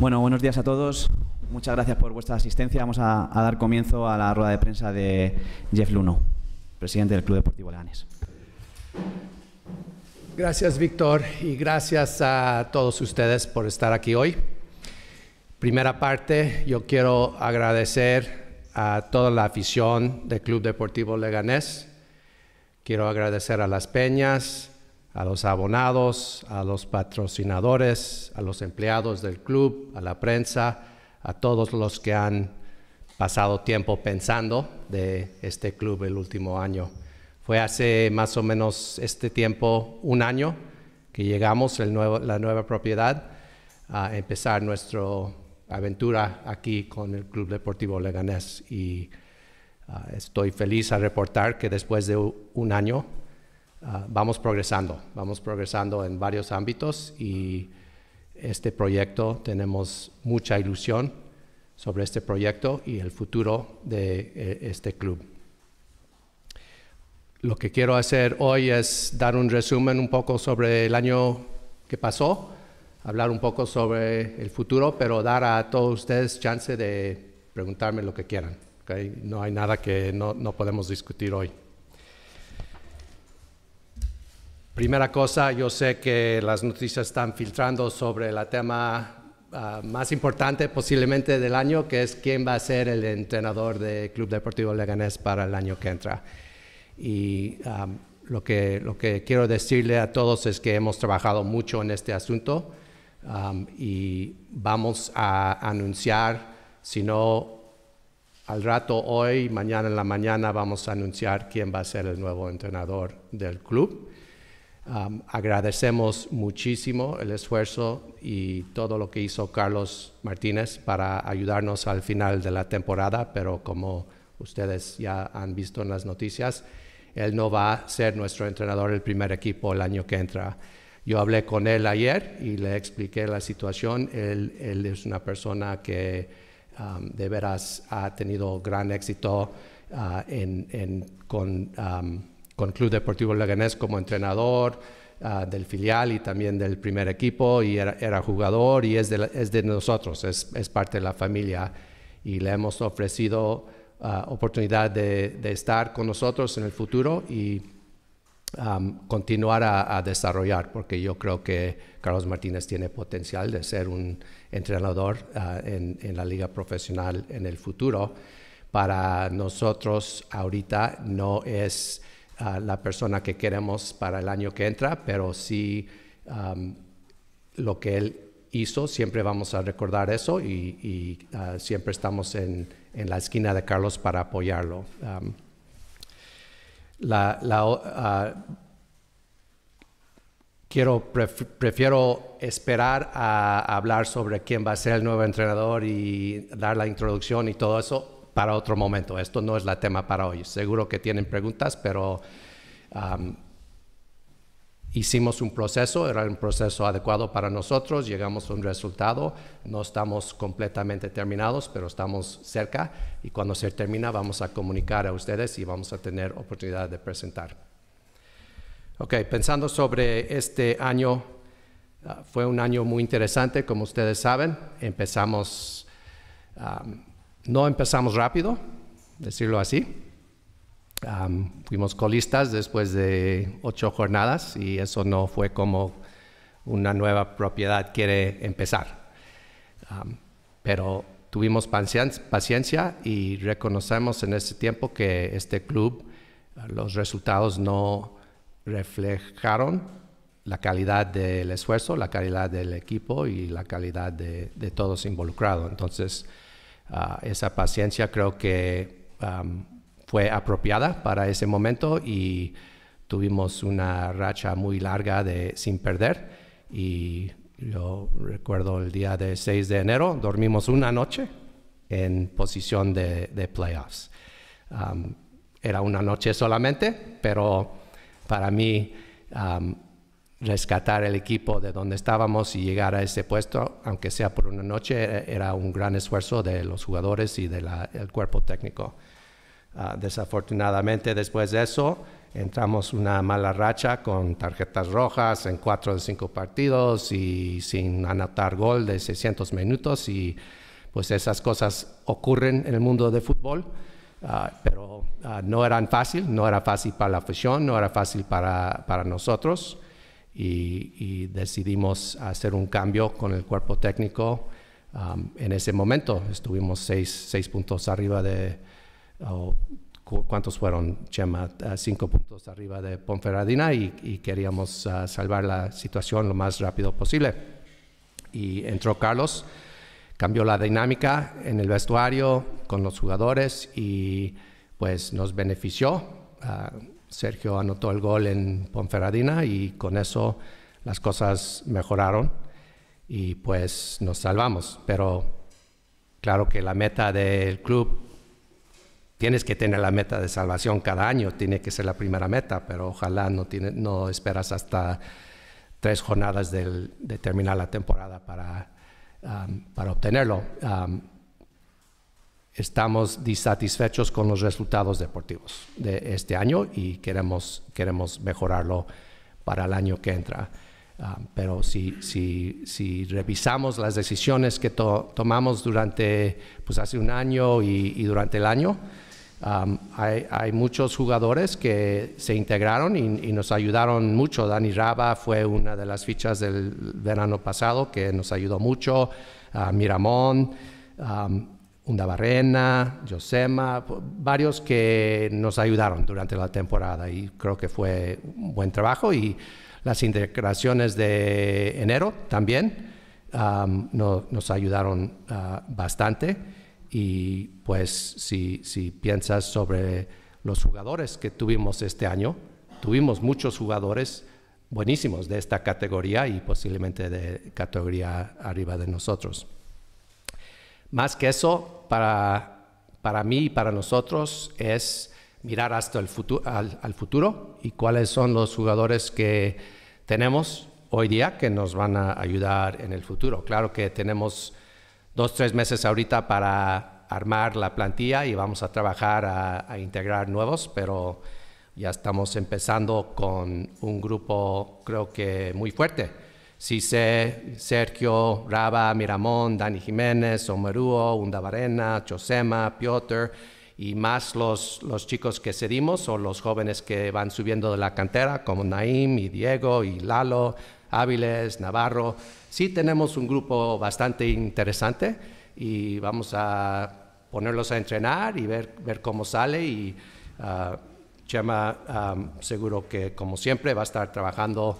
Bueno, buenos días a todos. Muchas gracias por vuestra asistencia. Vamos a, a dar comienzo a la rueda de prensa de Jeff Luno, presidente del Club Deportivo Leganés. Gracias, Víctor, y gracias a todos ustedes por estar aquí hoy. Primera parte, yo quiero agradecer a toda la afición del Club Deportivo Leganés. Quiero agradecer a las peñas, a los abonados, a los patrocinadores, a los empleados del club, a la prensa, a todos los que han pasado tiempo pensando de este club el último año. Fue hace más o menos este tiempo, un año, que llegamos la nueva propiedad a empezar nuestra aventura aquí con el Club Deportivo Leganés y ah, estoy feliz a reportar que después de un año Ah, vamos progresando, vamos progresando en varios ámbitos y este proyecto tenemos mucha ilusión sobre este proyecto y el futuro de eh, este club. Lo que quiero hacer hoy es dar un resumen un poco sobre el año que pasó, hablar un poco sobre el futuro, pero dar a todos ustedes chance de preguntarme lo que quieran. No hay nada que no podemos discutir hoy. Primera cosa, yo sé que las noticias están filtrando sobre el tema ah, más importante posiblemente del año, que es quién va a ser el entrenador del Club Deportivo Leganés para el año que entra. Y lo, que, lo que quiero decirle a todos es que hemos trabajado mucho en este asunto y vamos a anunciar, si no al rato hoy, mañana en la mañana, vamos a anunciar quién va a ser el nuevo entrenador del club agradecemos muchísimo el esfuerzo y todo lo que hizo Carlos Martínez para ayudarnos al final de la temporada, pero como ustedes ya han visto en las noticias, él no va a ser nuestro entrenador el primer equipo el año que entra. Yo hablé con él ayer y le expliqué la situación. Él, es una persona que de veras ha tenido gran éxito ah, en, con con Club Deportivo Leganés como entrenador ah, del filial y también del primer equipo y era, jugador y es de, es de nosotros, es, es, parte de la familia y le hemos ofrecido ah, oportunidad de, de, estar con nosotros en el futuro y continuar a, desarrollar porque yo creo que Carlos Martínez tiene potencial de ser un entrenador ah, en, en la liga profesional en el futuro. Para nosotros ahorita no es la persona que queremos para el año que entra, pero sí um, lo que él hizo, siempre vamos a recordar eso y, ah, siempre estamos en, la esquina de Carlos para apoyarlo. Um, ah, quiero, prefiero esperar a hablar sobre quién va a ser el nuevo entrenador y dar la introducción y todo eso para otro momento. Esto no es la tema para hoy. Seguro que tienen preguntas, pero um, hicimos un proceso, era un proceso adecuado para nosotros, llegamos a un resultado, no estamos completamente terminados, pero estamos cerca y cuando se termina vamos a comunicar a ustedes y vamos a tener oportunidad de presentar. Ok, pensando sobre este año, ah, fue un año muy interesante, como ustedes saben, empezamos... Um, no empezamos rápido, decirlo así. fuimos colistas después de ocho jornadas y eso no fue como una nueva propiedad quiere empezar. pero tuvimos paciencia y reconocemos en ese tiempo que este club, los resultados no reflejaron la calidad del esfuerzo, la calidad del equipo y la calidad de, de todos involucrados. Entonces, Ah, esa paciencia creo que fue apropiada para ese momento y tuvimos una racha muy larga de sin perder y yo recuerdo el día de 6 de enero, dormimos una noche en posición de, playoffs. era una noche solamente, pero para mí rescatar el equipo de donde estábamos y llegar a ese puesto, aunque sea por una noche, era un gran esfuerzo de los jugadores y del cuerpo técnico. Ah, desafortunadamente, después de eso, entramos una mala racha con tarjetas rojas en cuatro de cinco partidos y sin anotar gol de 600 minutos y pues esas cosas ocurren en el mundo del fútbol. Ah, pero ah, no eran fácil, no era fácil para la afición, no era fácil para nosotros y, decidimos hacer un cambio con el cuerpo técnico. Um, en ese momento estuvimos seis, puntos arriba de, ¿cuántos fueron, Chema? Ah, cinco puntos arriba de Ponferradina y, queríamos ah, salvar la situación lo más rápido posible. Y entró Carlos, cambió la dinámica en el vestuario con los jugadores y pues nos benefició. Ah, Sergio anotó el gol en Ponferradina y con eso las cosas mejoraron y pues nos salvamos. Pero claro que la meta del club, tienes que tener la meta de salvación cada año, tiene que ser la primera meta, pero ojalá no, tiene, no esperas hasta tres jornadas de terminar la temporada para, um, para obtenerlo. Um, estamos disatisfechos con los resultados deportivos de este año y queremos, queremos mejorarlo para el año que entra. Ah, pero si, si, si, revisamos las decisiones que tomamos durante pues hace un año y, durante el año, hay, hay, muchos jugadores que se integraron y, nos ayudaron mucho. Dani Raba fue una de las fichas del verano pasado que nos ayudó mucho. Ah, Miramón. Undabarrena, Josema, varios que nos ayudaron durante la temporada y creo que fue un buen trabajo y las integraciones de enero también nos ayudaron ah, bastante y pues si, piensas sobre los jugadores que tuvimos este año, tuvimos muchos jugadores buenísimos de esta categoría y posiblemente de categoría arriba de nosotros. Más que eso, para, mí y para nosotros es mirar hasta el futuro, al, futuro y cuáles son los jugadores que tenemos hoy día que nos van a ayudar en el futuro. Claro que tenemos dos, tres meses ahorita para armar la plantilla y vamos a trabajar a, a integrar nuevos, pero ya estamos empezando con un grupo creo que muy fuerte sé Sergio, Raba, Miramón, Dani Jiménez, Omerúo, Undabarena, Chosema, Piotr y más los, chicos que cedimos o los jóvenes que van subiendo de la cantera como Naim y Diego y Lalo, Áviles, Navarro. Sí tenemos un grupo bastante interesante y vamos a ponerlos a entrenar y ver, cómo sale y ah, Chema ah, seguro que como siempre va a estar trabajando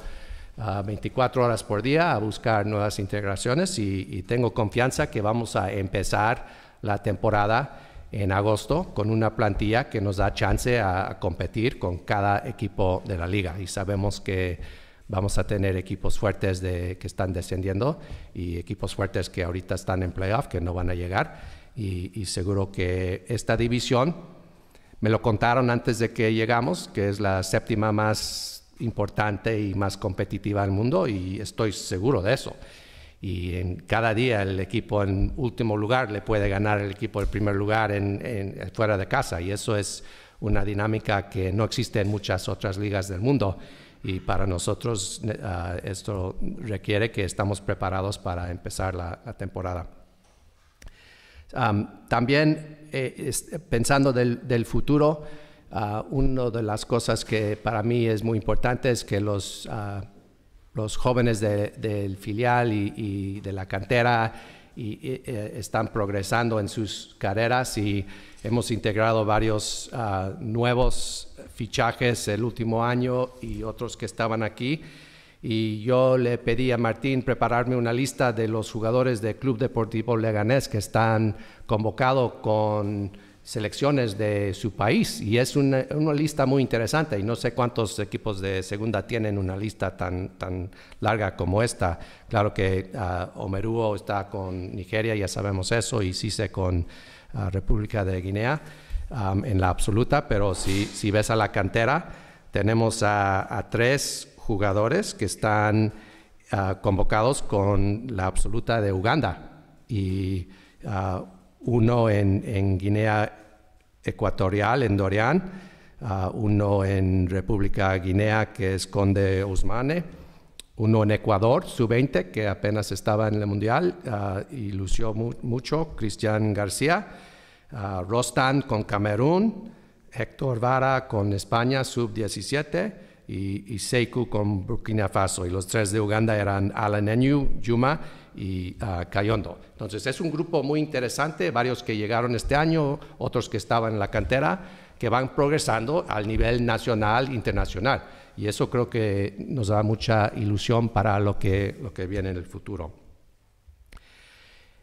24 horas por día a buscar nuevas integraciones y, tengo confianza que vamos a empezar la temporada en agosto con una plantilla que nos da chance a competir con cada equipo de la liga y sabemos que vamos a tener equipos fuertes de, que están descendiendo y equipos fuertes que ahorita están en playoff que no van a llegar y seguro que esta división me lo contaron antes de que llegamos, que es la séptima más importante y más competitiva del mundo y estoy seguro de eso. Y en cada día el equipo en último lugar le puede ganar el equipo del primer lugar en, fuera de casa y eso es una dinámica que no existe en muchas otras ligas del mundo y para nosotros eh, ah, esto requiere que estamos preparados para empezar la, temporada. también eh, pensando del, del futuro, Ah, una de las cosas que para mí es muy importante es que los, ah, los jóvenes del filial y, de la cantera y, eh, están progresando en sus carreras y hemos integrado varios ah, nuevos fichajes el último año y otros que estaban aquí. Y yo le pedí a Martín prepararme una lista de los jugadores del Club Deportivo Leganés que están convocados con selecciones de su país y es una, lista muy interesante y no sé cuántos equipos de segunda tienen una lista tan, tan larga como esta. Claro que ah, Omeruo está con Nigeria, ya sabemos eso, y Cise con ah, República de Guinea en la absoluta, pero si, si ves a la cantera, tenemos a, tres jugadores que están ah, convocados con la absoluta de Uganda y uno en, Guinea Ecuatorial, en Dorian, ah, uno en República Guinea, que es Conde Usmane, uno en Ecuador, sub-20, que apenas estaba en el Mundial ah, y lució mucho, Cristian García, uh, con Camerún, Héctor Vara con España, sub-17, y, SEIKU con Burkina Faso. Y los tres de Uganda eran Alan Enyu, Juma y Cayondo. Ah, Entonces es un grupo muy interesante, varios que llegaron este año, otros que estaban en la cantera, que van progresando al nivel nacional, internacional. Y eso creo que nos da mucha ilusión para lo que, lo que viene en el futuro.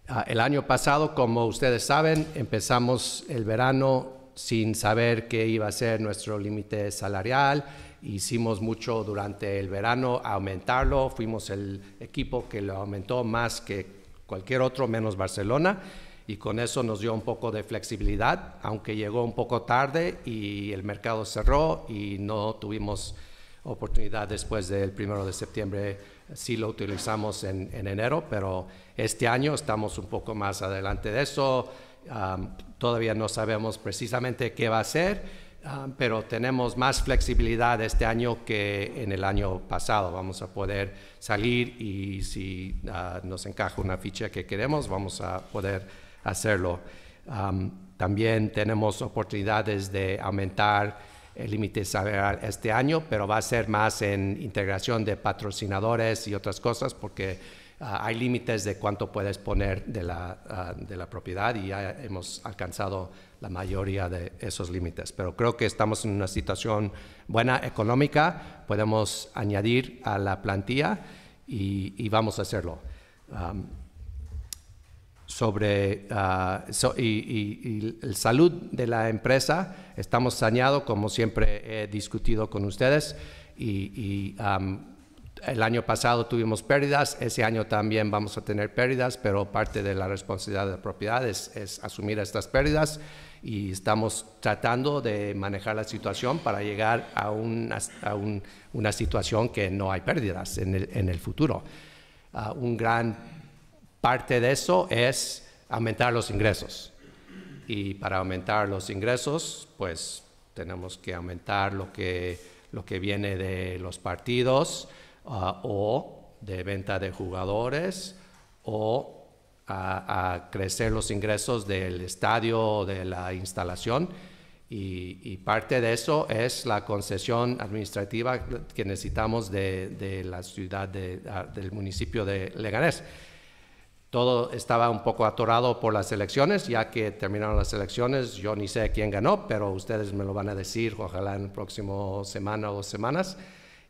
Ah, el año pasado, como ustedes saben, empezamos el verano sin saber qué iba a ser nuestro límite salarial, Hicimos mucho durante el verano aumentarlo, fuimos el equipo que lo aumentó más que cualquier otro, menos Barcelona, y con eso nos dio un poco de flexibilidad, aunque llegó un poco tarde y el mercado cerró y no tuvimos oportunidad después del primero de septiembre, sí lo utilizamos en, enero, pero este año estamos un poco más adelante de eso, todavía no sabemos precisamente qué va a ser Ah, pero tenemos más flexibilidad este año que en el año pasado. Vamos a poder salir y si ah, nos encaja una ficha que queremos, vamos a poder hacerlo. también tenemos oportunidades de aumentar el límite salarial este año, pero va a ser más en integración de patrocinadores y otras cosas porque Ah, hay límites de cuánto puedes poner de la, ah, de la, propiedad y ya hemos alcanzado la mayoría de esos límites. Pero creo que estamos en una situación buena económica, podemos añadir a la plantilla y, vamos a hacerlo. sobre ah, y, el salud de la empresa, estamos saneados, como siempre he discutido con ustedes, y, el año pasado tuvimos pérdidas, ese año también vamos a tener pérdidas, pero parte de la responsabilidad de la propiedad es, asumir estas pérdidas y estamos tratando de manejar la situación para llegar a, una situación que no hay pérdidas en el, futuro. Ah, un gran parte de eso es aumentar los ingresos y para aumentar los ingresos pues tenemos que aumentar lo que viene de los partidos, o de venta de jugadores o a, crecer los ingresos del estadio, de la instalación. Y, parte de eso es la concesión administrativa que necesitamos de, la ciudad, del municipio de Leganés. Todo estaba un poco atorado por las elecciones, ya que terminaron las elecciones, yo ni sé quién ganó, pero ustedes me lo van a decir, ojalá en la próxima semana o semanas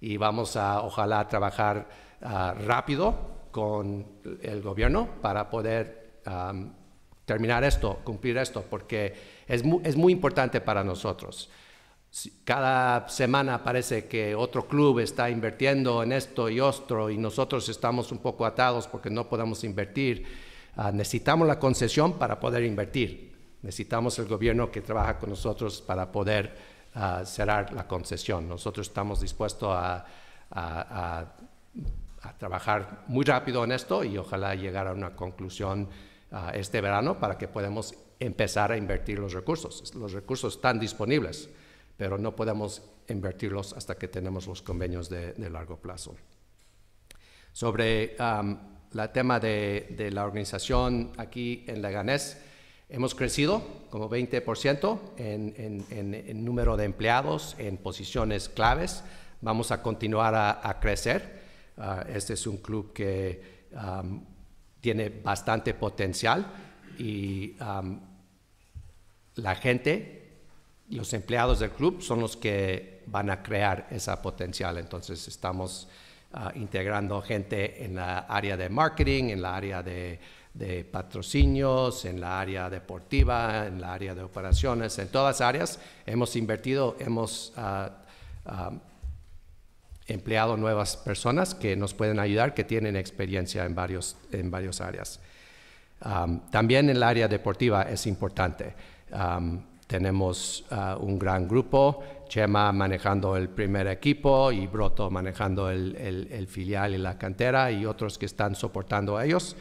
y vamos a, ojalá, trabajar ah, rápido con el gobierno para poder terminar esto, cumplir esto, porque es muy, importante para nosotros. Cada semana parece que otro club está invirtiendo en esto y otro y nosotros estamos un poco atados porque no podemos invertir. Ah, necesitamos la concesión para poder invertir. Necesitamos el gobierno que trabaja con nosotros para poder cerrar la concesión. Nosotros estamos dispuestos a, a, trabajar muy rápido en esto y ojalá llegar a una conclusión ah, este verano para que podamos empezar a invertir los recursos. Los recursos están disponibles, pero no podemos invertirlos hasta que tenemos los convenios de, largo plazo. Sobre el la tema de, de, la organización aquí en Leganés, Hemos crecido como 20% en, número de empleados, en posiciones claves. Vamos a continuar a, crecer. Ah, este es un club que tiene bastante potencial y la gente, los empleados del club son los que van a crear esa potencial. Entonces estamos ah, integrando gente en la área de marketing, en la área de de patrocinios, en la área deportiva, en la área de operaciones, en todas áreas hemos invertido, hemos ah, ah, empleado nuevas personas que nos pueden ayudar, que tienen experiencia en, varios, varias áreas. también en el área deportiva es importante. tenemos ah, un gran grupo, Chema manejando el primer equipo y Broto manejando el, filial y la cantera y otros que están soportando a ellos.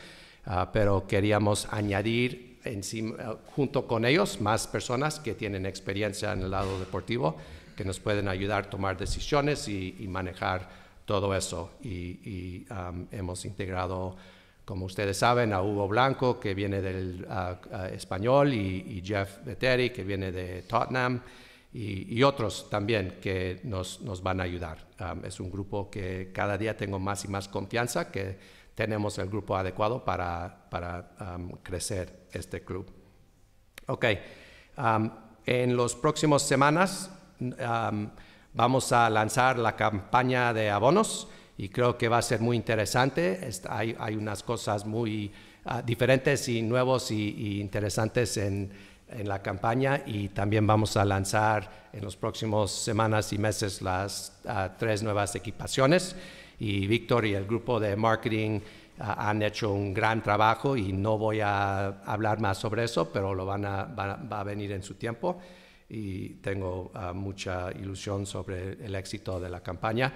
Ah, pero queríamos añadir eh, junto con ellos más personas que tienen experiencia en el lado deportivo, que nos pueden ayudar a tomar decisiones y, manejar todo eso. Y, hemos integrado, como ustedes saben, a Hugo Blanco, que viene del ah, ah, español, y, Jeff Betteri, que viene de Tottenham. Y, otros también que nos, van a ayudar. es un grupo que cada día tengo más y más confianza, que tenemos el grupo adecuado para, para um, crecer este club. Ok, um, en las próximas semanas um, vamos a lanzar la campaña de abonos y creo que va a ser muy interesante. hay, hay, unas cosas muy ah, diferentes y nuevos y, interesantes en, en, la campaña y también vamos a lanzar en las próximas semanas y meses las ah, tres nuevas equipaciones y Víctor y el grupo de marketing ah, han hecho un gran trabajo y no voy a hablar más sobre eso, pero lo van a, va, a venir en su tiempo y tengo ah, mucha ilusión sobre el éxito de la campaña.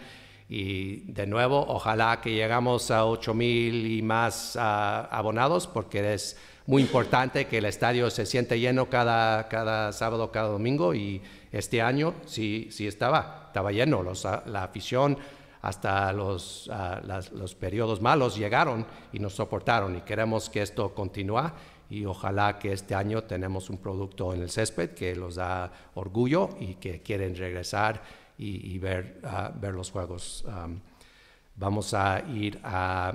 Y de nuevo, ojalá que llegamos a 8000 y más ah, abonados, porque es muy importante que el estadio se siente lleno cada, cada sábado, cada domingo. Y este año sí, sí estaba, estaba lleno. la afición hasta ah, los, periodos malos llegaron y nos soportaron y queremos que esto continúe y ojalá que este año tenemos un producto en el césped que los da orgullo y que quieren regresar y, ver, ah, ver los juegos. vamos a ir a,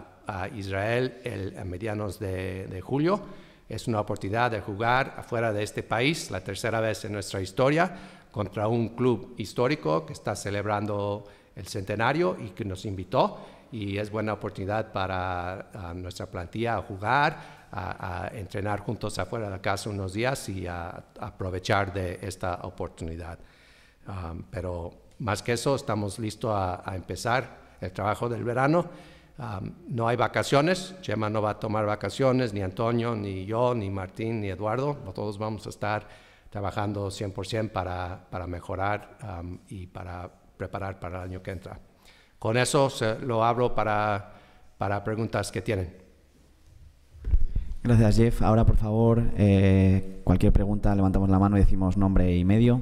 Israel el, a medianos de, de julio. Es una oportunidad de jugar afuera de este país, la tercera vez en nuestra historia, contra un club histórico que está celebrando el centenario y que nos invitó y es buena oportunidad para nuestra plantilla a jugar, a, entrenar juntos afuera de casa unos días y a, aprovechar de esta oportunidad. Um, pero más que eso, estamos listos a, empezar el trabajo del verano. Um, no hay vacaciones, Chema no va a tomar vacaciones, ni Antonio, ni yo, ni Martín, ni Eduardo. Todos vamos a estar trabajando 100% para, para mejorar um, y para preparar para el año que entra. Con eso lo abro para, para preguntas que tienen. Gracias, Jeff. Ahora, por favor, eh, cualquier pregunta, levantamos la mano y decimos nombre y medio.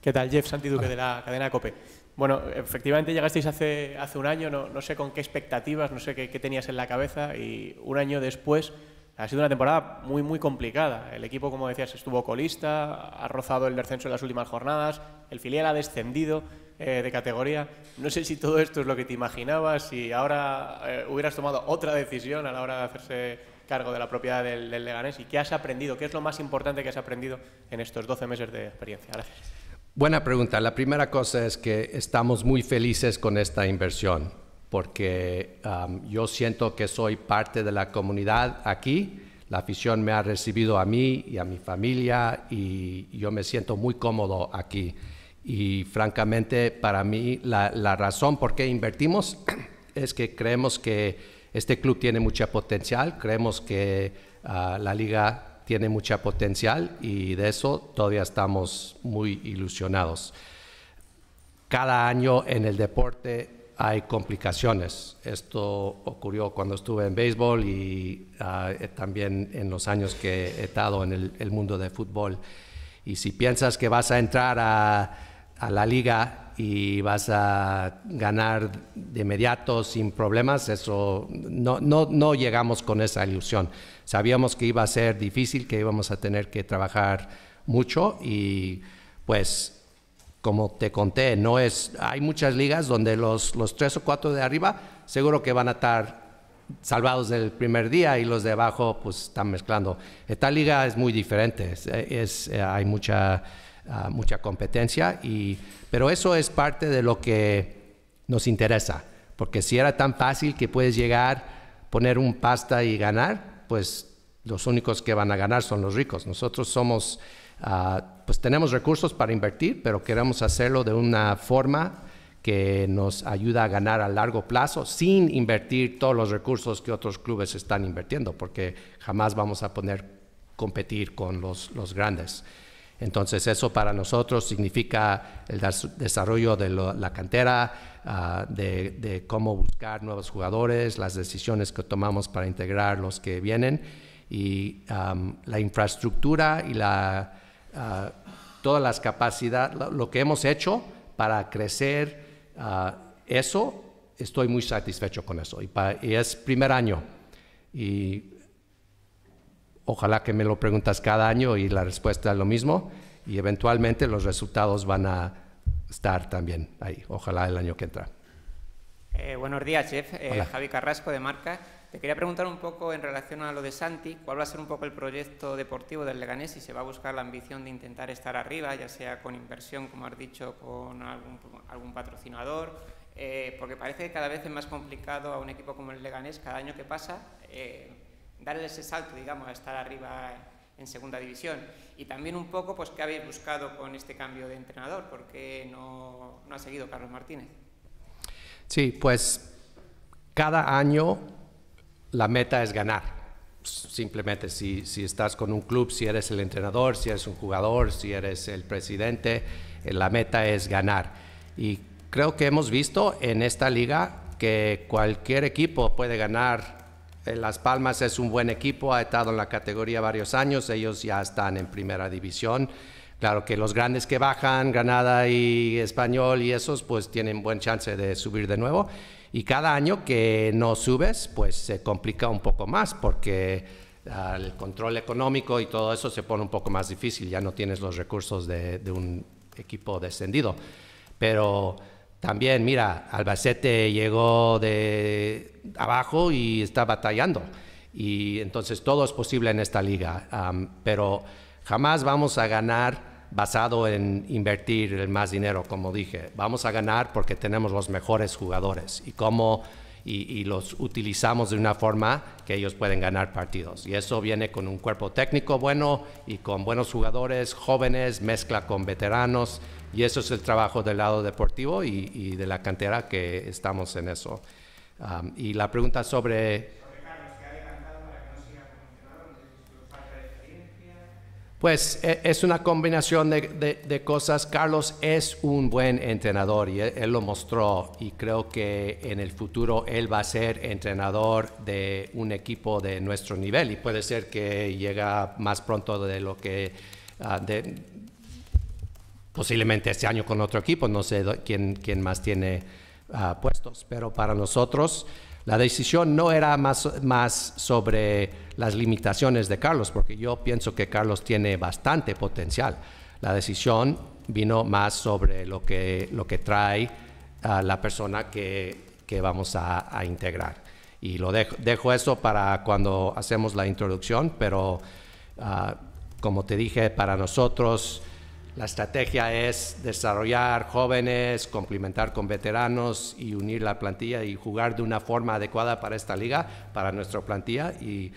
¿Qué tal, Jeff Santiduque, de la cadena COPE? Bueno, efectivamente llegasteis hace, hace un año, no, no sé con qué expectativas, no sé qué, qué tenías en la cabeza, y un año después ha sido una temporada muy, muy complicada. El equipo, como decías, estuvo colista, ha rozado el descenso en las últimas jornadas, el filial ha descendido eh, de categoría. No sé si todo esto es lo que te imaginabas, si ahora eh, hubieras tomado otra decisión a la hora de hacerse cargo de la propiedad del, Leganés y qué has aprendido, qué es lo más importante que has aprendido en estos 12 meses de experiencia. Buena pregunta. La primera cosa es que estamos muy felices con esta inversión porque yo siento que soy parte de la comunidad aquí. La afición me ha recibido a mí y a mi familia y yo me siento muy cómodo aquí. Y francamente, para mí, la, razón por qué invertimos es que creemos que este club tiene mucho potencial, creemos que ah, la liga tiene mucho potencial y de eso todavía estamos muy ilusionados. Cada año en el deporte hay complicaciones. Esto ocurrió cuando estuve en béisbol y ah, eh, también en los años que he estado en el, mundo de fútbol. Y si piensas que vas a entrar a, la liga y vas a ganar de inmediato sin problemas, eso no, no, no llegamos con esa ilusión. Sabíamos que iba a ser difícil, que íbamos a tener que trabajar mucho y pues como te conté, no es, hay muchas ligas donde los, los tres o cuatro de arriba seguro que van a estar salvados del primer día y los de abajo pues están mezclando. Esta liga es muy diferente, es, eh, hay mucha, ah, mucha competencia, y, pero eso es parte de lo que nos interesa, porque si era tan fácil que puedes llegar, poner un pasta y ganar, pues los únicos que van a ganar son los ricos. Nosotros somos... Ah, pues tenemos recursos para invertir, pero queremos hacerlo de una forma que nos ayuda a ganar a largo plazo sin invertir todos los recursos que otros clubes están invirtiendo, porque jamás vamos a poder competir con los, grandes. Entonces eso para nosotros significa el desarrollo de la cantera, ah, de, cómo buscar nuevos jugadores, las decisiones que tomamos para integrar los que vienen y la infraestructura y la... Ah, todas las capacidades, lo que hemos hecho para crecer ah, eso, estoy muy satisfecho con eso. Y, es primer año. Y ojalá que me lo preguntas cada año y la respuesta es lo mismo. Y eventualmente los resultados van a estar también ahí. Ojalá el año que entra. Eh, buenos días, Jeff. Eh, Javi Carrasco de Marca. Te quería preguntar un poco en relación a lo de Santi, cuál va a ser un poco el proyecto deportivo del Leganés, si se va a buscar la ambición de intentar estar arriba, ya sea con inversión, como has dicho, con algún, patrocinador, eh, porque parece que cada vez es más complicado a un equipo como el Leganés, cada año que pasa, eh, darle ese salto, digamos, a estar arriba en segunda división. Y también un poco, pues, qué habéis buscado con este cambio de entrenador, porque no, no ha seguido Carlos Martínez. Sí, pues cada año la meta es ganar. Simplemente si, estás con un club, si eres el entrenador, si eres un jugador, si eres el presidente, eh, la meta es ganar. Y creo que hemos visto en esta liga que cualquier equipo puede ganar. Eh, Las Palmas es un buen equipo, ha estado en la categoría varios años, ellos ya están en primera división. Claro que los grandes que bajan, Granada y Español y esos, pues tienen buen chance de subir de nuevo. Y cada año que no subes, pues se complica un poco más porque ah, el control económico y todo eso se pone un poco más difícil, ya no tienes los recursos de, un equipo descendido. Pero también, mira, Albacete llegó de abajo y está batallando. Y entonces todo es posible en esta liga, pero jamás vamos a ganar basado en invertir el más dinero, como dije. Vamos a ganar porque tenemos los mejores jugadores y cómo y, los utilizamos de una forma que ellos pueden ganar partidos. Y eso viene con un cuerpo técnico bueno y con buenos jugadores jóvenes, mezcla con veteranos. Y eso es el trabajo del lado deportivo y, de la cantera que estamos en eso. y la pregunta sobre Pues e, es una combinación de, cosas. Carlos es un buen entrenador y él, lo mostró y creo que en el futuro él va a ser entrenador de un equipo de nuestro nivel y puede ser que llega más pronto de lo que ah, posiblemente este año con otro equipo. No sé quién, quién más tiene ah, puestos, pero para nosotros... La decisión no era más, más sobre las limitaciones de Carlos, porque yo pienso que Carlos tiene bastante potencial. La decisión vino más sobre lo que, lo que trae la persona que, vamos a, integrar. Y lo dejo, dejo, eso para cuando hacemos la introducción, pero ah, como te dije, para nosotros la estrategia es desarrollar jóvenes, complementar con veteranos y unir la plantilla y jugar de una forma adecuada para esta liga, para nuestra plantilla y,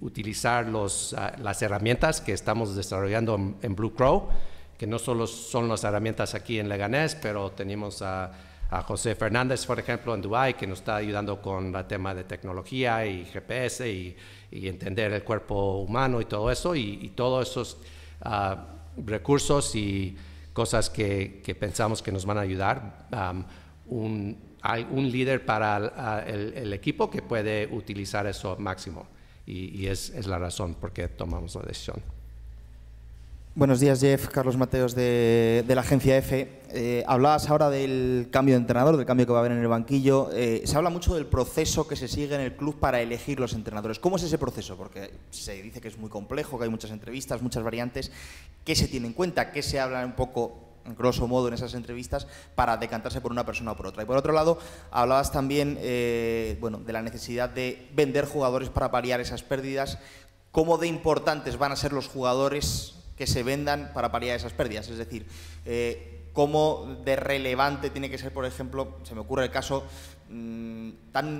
utilizar los, ah, las herramientas que estamos desarrollando en, Blue Crow, que no solo son las herramientas aquí en Leganés, pero tenemos a... José Fernández, por ejemplo, en Dubái, que nos está ayudando con el tema de tecnología y GPS y, entender el cuerpo humano y todo eso. Y, todos esos ah, recursos y cosas que, pensamos que nos van a ayudar. un, hay un líder para el, equipo que puede utilizar eso máximo y, es, es la razón por qué tomamos la decisión. Buenos días, Jeff. Carlos Mateos de, la agencia EFE. Eh, hablabas ahora del cambio de entrenador, del cambio que va a haber en el banquillo. Eh, se habla mucho del proceso que se sigue en el club para elegir los entrenadores. ¿Cómo es ese proceso? Porque se dice que es muy complejo, que hay muchas entrevistas, muchas variantes. ¿Qué se tiene en cuenta? ¿Qué se habla un poco, en grosso modo, en esas entrevistas para decantarse por una persona o por otra? Y por otro lado, hablabas también eh, bueno, de la necesidad de vender jugadores para paliar esas pérdidas. ¿Cómo de importantes van a ser los jugadores que se vendan para paliar esas pérdidas. Es decir, eh, cómo de relevante tiene que ser, por ejemplo, se me ocurre el caso, mm,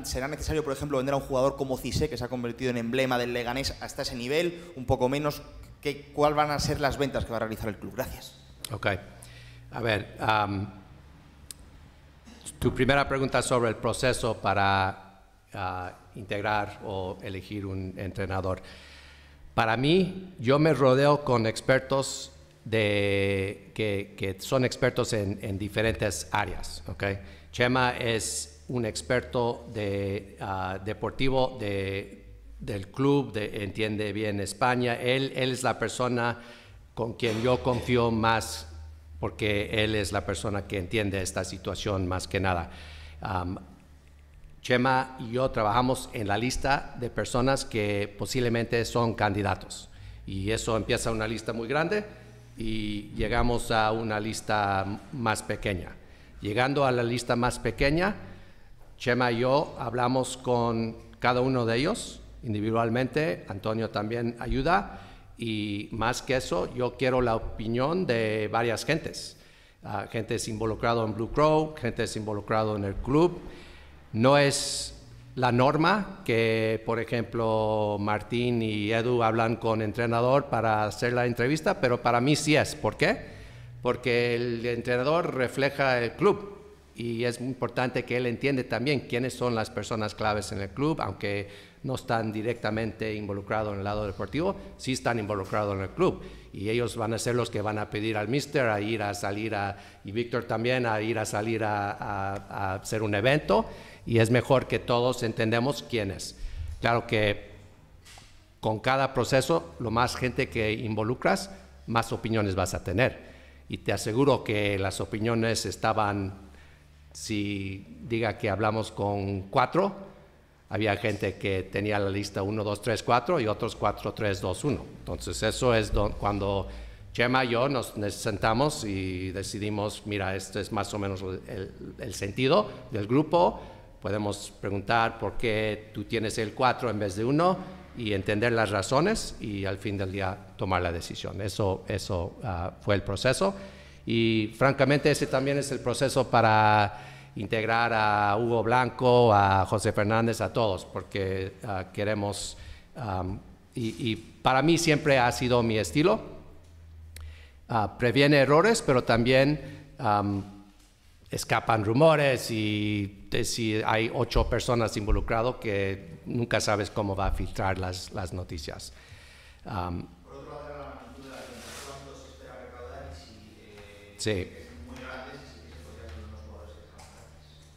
será necesario, por ejemplo, vender a un jugador como CISE, que se ha convertido en emblema del Leganés hasta ese nivel, un poco menos, ¿cuáles van a ser las ventas que va a realizar el club? Gracias. Ok. A ver, tu primera pregunta sobre el proceso para ah, integrar o elegir un entrenador. Para mí, yo me rodeo con expertos de, que, son expertos en, diferentes áreas. ¿okay? Chema es un experto de, ah, deportivo del club, de, entiende bien España. Él, es la persona con quien yo confío más porque él es la persona que entiende esta situación más que nada. Chema y yo trabajamos en la lista de personas que posiblemente son candidatos. Y eso empieza una lista muy grande y llegamos a una lista más pequeña. Llegando a la lista más pequeña, Chema y yo hablamos con cada uno de ellos individualmente, Antonio también ayuda, y más que eso, yo quiero la opinión de varias gentes. Ah, gente en Blue Crow, gente involucrada en el club, no es la norma que, por ejemplo, Martín y Edu hablan con entrenador para hacer la entrevista, pero para mí sí es. ¿Por qué? Porque el entrenador refleja el club y es importante que él entiende también quiénes son las personas claves en el club, aunque no están directamente involucrados en el lado deportivo, sí están involucrados en el club y ellos van a ser los que van a pedir al mister a ir a salir a, y Víctor también a ir a salir a, a hacer un evento y es mejor que todos entendemos quién es. Claro que con cada proceso, lo más gente que involucras, más opiniones vas a tener. Y te aseguro que las opiniones estaban, si diga que hablamos con cuatro, había gente que tenía la lista 1, 2, 3, 4 y otros 4, 3, 2, 1. Entonces eso es cuando Chema y yo nos sentamos y decidimos, mira, este es más o menos el, sentido del grupo. Podemos preguntar por qué tú tienes el 4 en vez de 1 y entender las razones y al fin del día tomar la decisión. Eso, eso ah, fue el proceso. Y francamente ese también es el proceso para integrar a Hugo Blanco, a José Fernández, a todos, porque ah, queremos, y, para mí siempre ha sido mi estilo, ah, previene errores, pero también escapan rumores y si hay ocho personas involucradas que nunca sabes cómo va a filtrar las, noticias. Sí.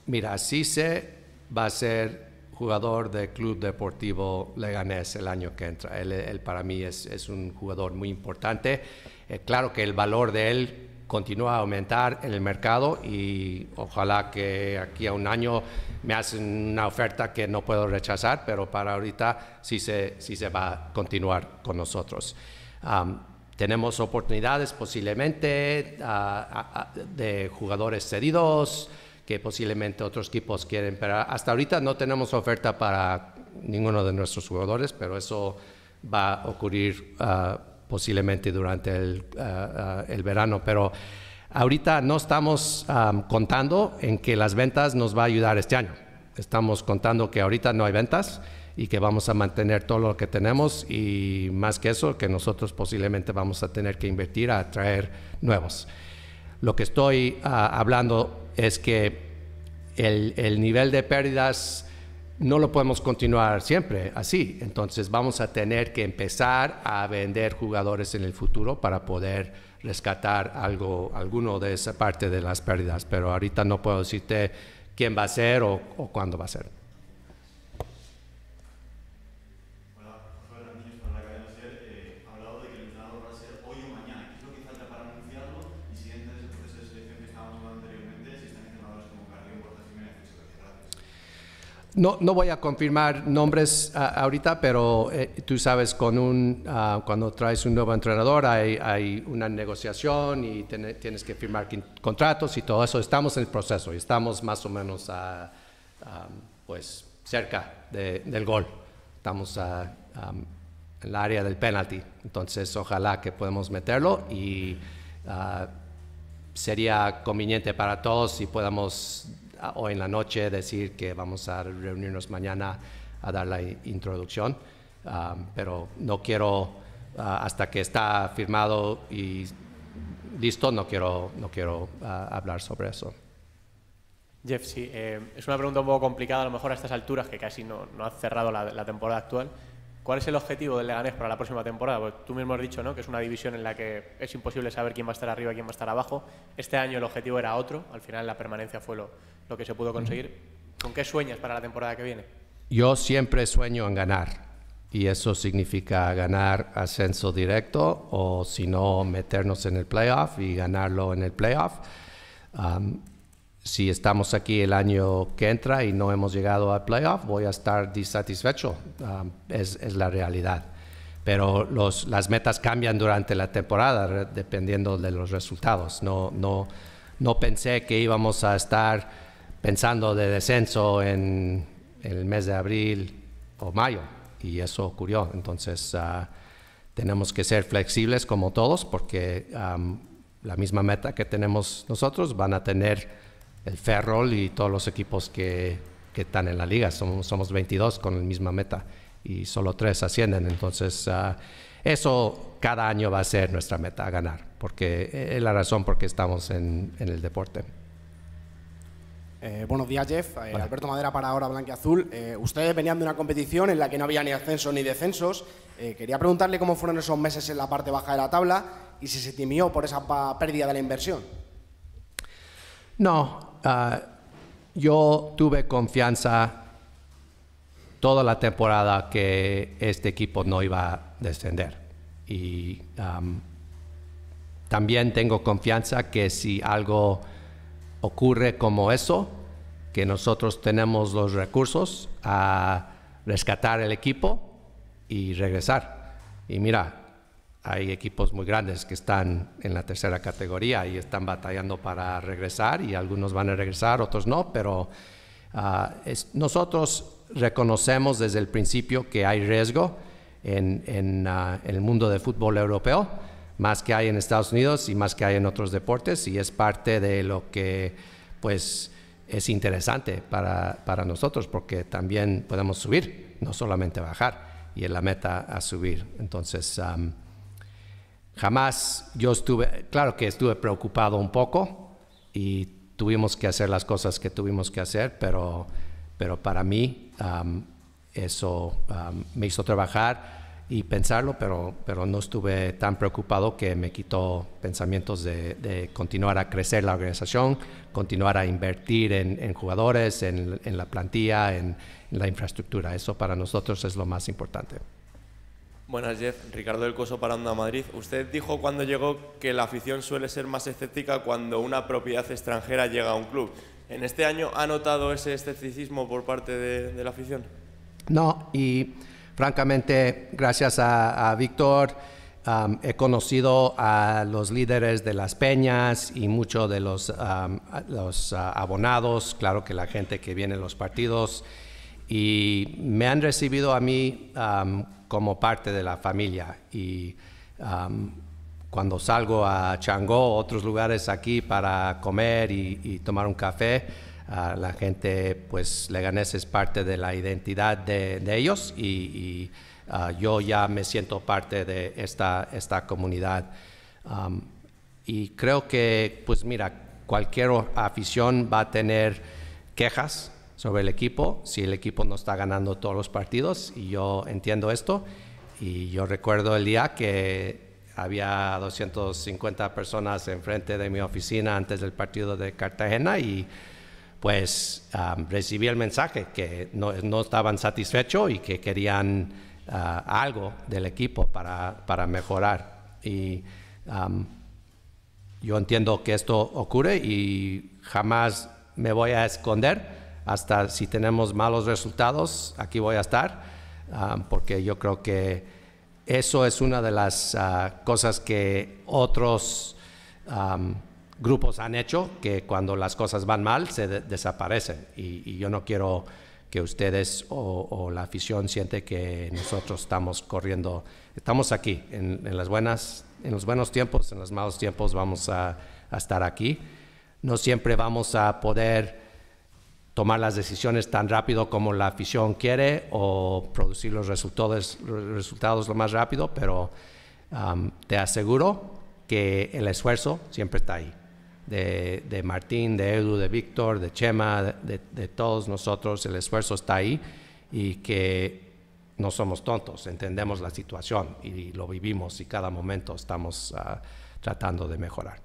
Mira, Cise va a ser jugador del Club Deportivo Leganés el año que entra. Él, para mí es, un jugador muy importante. Eh, claro que el valor de él continúa a aumentar en el mercado y ojalá que aquí a un año me hacen una oferta que no puedo rechazar, pero para ahorita sí se, sí se va a continuar con nosotros. tenemos oportunidades posiblemente ah, ah, ah, de jugadores cedidos que posiblemente otros equipos quieren. Pero hasta ahorita no tenemos oferta para ninguno de nuestros jugadores, pero eso va a ocurrir ah, posiblemente durante ah, ah, el, verano. Pero ahorita no estamos contando en que las ventas nos va a ayudar este año. Estamos contando que ahorita no hay ventas y que vamos a mantener todo lo que tenemos y más que eso, que nosotros posiblemente vamos a tener que invertir a traer nuevos. Lo que estoy ah, hablando es que el, nivel de pérdidas no lo podemos continuar siempre así. Entonces vamos a tener que empezar a vender jugadores en el futuro para poder rescatar algo, alguno de esa parte de las pérdidas. Pero ahorita no puedo decirte quién va a ser o cuándo va a ser. no, no voy a confirmar nombres ahorita, pero eh, tú sabes, con un, ah, cuando traes un nuevo entrenador hay, una negociación y tienes que firmar contratos y todo eso. Estamos en el proceso y estamos más o menos pues cerca del gol. Estamos en el área del penalty Entonces, ojalá que podamos meterlo y ah, sería conveniente para todos si podamos o en la noche decir que vamos a reunirnos mañana a dar la introducción, pero no quiero, hasta que está firmado y listo, no quiero, no quiero hablar sobre eso. Jeff, sí, eh, es una pregunta un poco complicada a lo mejor a estas alturas, que casi no, no cerrado la temporada actual. ¿Cuál es el objetivo del Leganés para la próxima temporada? Pues tú mismo has dicho ¿no? que es una división en la que es imposible saber quién va a estar arriba y quién va a estar abajo. Este año el objetivo era otro, al final la permanencia fue lo, lo que se pudo conseguir. ¿Con qué sueñas para la temporada que viene? Yo siempre sueño en ganar y eso significa ganar ascenso directo o si no meternos en el playoff y ganarlo en el playoff si estamos aquí el año que entra y no hemos llegado al playoff, voy a estar disatisfecho. Um, es, la realidad. Pero las metas cambian durante la temporada dependiendo de los resultados. No, no, no pensé que íbamos a estar pensando de descenso en, el mes de abril o mayo y eso ocurrió. Entonces uh, tenemos que ser flexibles como todos porque um, la misma meta que tenemos nosotros van a tener el Ferrol y todos los equipos que, están en la liga. Somos, somos 22 con la misma meta y solo tres ascienden. Entonces, ah, eso cada año va a ser nuestra meta, ganar, porque es eh, la razón por qué estamos en, el deporte. Eh, buenos días, Jeff. Eh, Alberto Madera para ahora Blanqueazul. Eh, ustedes venían de una competición en la que no había ni ascensos ni descensos. quería preguntarle cómo fueron esos meses en la parte baja de la tabla y si se timió por esa pérdida de la inversión. No, Ah, yo tuve confianza toda la temporada que este equipo no iba a descender. Y también tengo confianza que si algo ocurre como eso, que nosotros tenemos los recursos a rescatar el equipo y regresar. Y mira, hay equipos muy grandes que están en la tercera categoría y están batallando para regresar y algunos van a regresar, otros no, pero ah, nosotros reconocemos desde el principio que hay riesgo en, ah, el mundo del fútbol europeo, más que hay en Estados Unidos y más que hay en otros deportes y es parte de lo que pues es interesante para, para nosotros porque también podemos subir, no solamente bajar y es la meta a subir. Entonces, Jamás yo estuve, claro que estuve preocupado un poco y tuvimos que hacer las cosas que tuvimos que hacer, pero, pero para mí eso me hizo trabajar y pensarlo, pero, pero no estuve tan preocupado que me quitó pensamientos de, continuar a crecer la organización, continuar a invertir en, jugadores, en, la plantilla, en la infraestructura. Eso para nosotros es lo más importante. Buenas, Jeff. Ricardo del Coso para Onda Madrid. Usted dijo cuando llegó que la afición suele ser más escéptica cuando una propiedad extranjera llega a un club. ¿En este año ha notado ese escepticismo por parte de, la afición? No, y francamente, gracias a, Víctor, he conocido a los líderes de las peñas y muchos de los, los ah, abonados, claro que la gente que viene a los partidos y me han recibido a mí um, como parte de la familia. Y um, cuando salgo a Changó, otros lugares aquí para comer y, tomar un café, la gente, pues Leganés es parte de la identidad de, ellos y, uh, yo ya me siento parte de esta, esta comunidad. Um, y creo que, pues mira, cualquier afición va a tener quejas, sobre el equipo, si el equipo no está ganando todos los partidos, y yo entiendo esto, y yo recuerdo el día que había 250 personas enfrente de mi oficina antes del partido de Cartagena y pues recibí el mensaje que no, no estaban satisfechos y que querían ah, algo del equipo para, para mejorar. Y yo entiendo que esto ocurre y jamás me voy a esconder hasta si tenemos malos resultados, aquí voy a estar, ah, porque yo creo que eso es una de las ah, cosas que otros grupos han hecho, que cuando las cosas van mal se desaparecen. Y, yo no quiero que ustedes o, la afición siente que nosotros estamos corriendo, estamos aquí, en, las buenas, en los buenos tiempos, en los malos tiempos vamos a estar aquí. No siempre vamos a poder tomar las decisiones tan rápido como la afición quiere o producir los resultados, resultados lo más rápido, pero te aseguro que el esfuerzo siempre está ahí. De, Martín, de Edu, de Víctor, de Chema, de, todos nosotros, el esfuerzo está ahí y que no somos tontos, entendemos la situación y, lo vivimos y cada momento estamos ah, tratando de mejorar.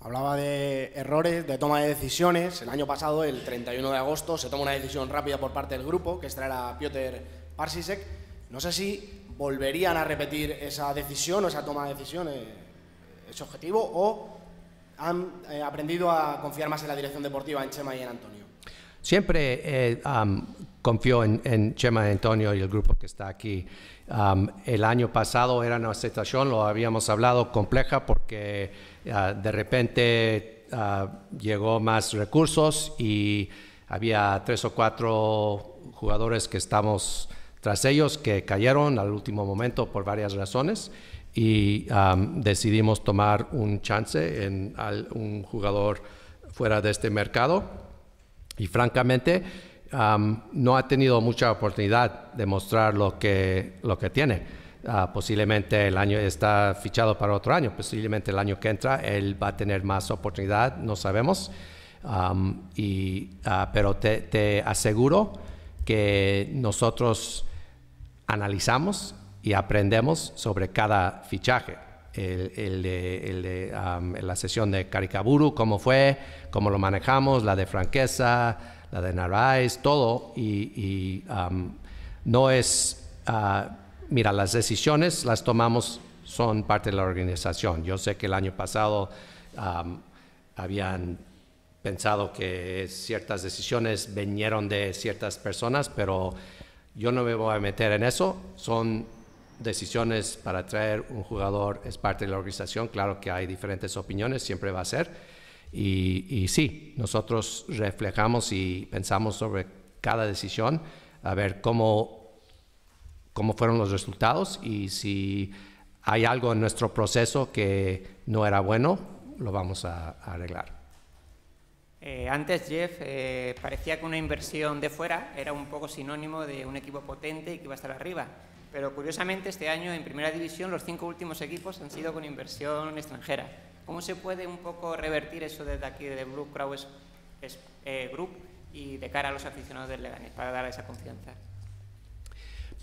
Hablaba de errores, de toma de decisiones. El año pasado, el 31 de agosto, se toma una decisión rápida por parte del grupo, que es Piotr Parsisek. No sé si volverían a repetir esa decisión o esa toma de decisiones, ese objetivo, o han eh, aprendido a confiar más en la dirección deportiva, en Chema y en Antonio. Siempre eh, confío en, Chema y Antonio y el grupo que está aquí. el año pasado era una situación, lo habíamos hablado, compleja porque Ah, de repente ah, llegó más recursos y había tres o cuatro jugadores que estamos tras ellos que cayeron al último momento por varias razones y decidimos tomar un chance en un jugador fuera de este mercado y francamente no ha tenido mucha oportunidad de mostrar lo que tiene. Ah, posiblemente el año está fichado para otro año, posiblemente el año que entra él va a tener más oportunidad, no sabemos. Ah, pero te, aseguro que nosotros analizamos y aprendemos sobre cada fichaje. El, la sesión de Caricaburu, cómo fue, cómo lo manejamos, la de Franqueza, la de Narváez, todo. Y, no es... Ah, mira, las decisiones las tomamos, son parte de la organización. Yo sé que el año pasado habían pensado que ciertas decisiones vinieron de ciertas personas, pero yo no me voy a meter en eso. Son decisiones para traer un jugador, es parte de la organización. Claro que hay diferentes opiniones, siempre va a ser. Y, y sí, nosotros reflejamos y pensamos sobre cada decisión, a ver cómo cómo fueron los resultados y si hay algo en nuestro proceso que no era bueno, lo vamos a, arreglar. Eh, antes, Jeff, eh, parecía que una inversión de fuera era un poco sinónimo de un equipo potente y que iba a estar arriba. Pero curiosamente, este año en primera división los cinco últimos equipos han sido con inversión extranjera. ¿Cómo se puede un poco revertir eso desde aquí, de el Crowes Group, y de cara a los aficionados del Leganés, para dar esa confianza?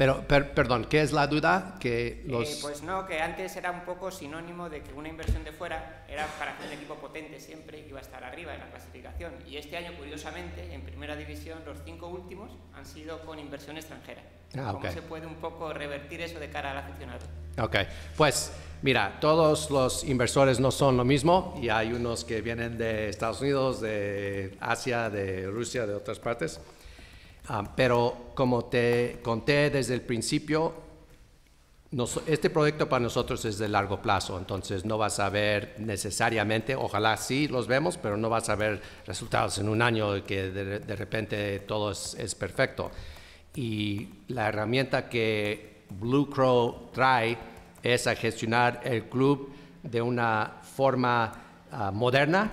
Pero, perdón, ¿qué es la duda? Que eh, los... pues no, que antes era un poco sinónimo de que una inversión de fuera era para que un equipo potente siempre iba a estar arriba en la clasificación. Y este año, curiosamente, en primera división, los cinco últimos han sido con inversión extranjera. Ah, ¿Cómo se puede un poco revertir eso de cara al aficionado? Ok, pues mira, todos los inversores no son lo mismo y hay unos que vienen de Estados Unidos, de Asia, de Rusia, de otras partes. Ah, pero como te conté desde el principio, este proyecto para nosotros es de largo plazo, entonces no vas a ver necesariamente, ojalá sí los vemos, pero no vas a ver resultados en un año que de, repente todo es, perfecto. Y la herramienta que Blue Crow trae es a gestionar el club de una forma ah, moderna,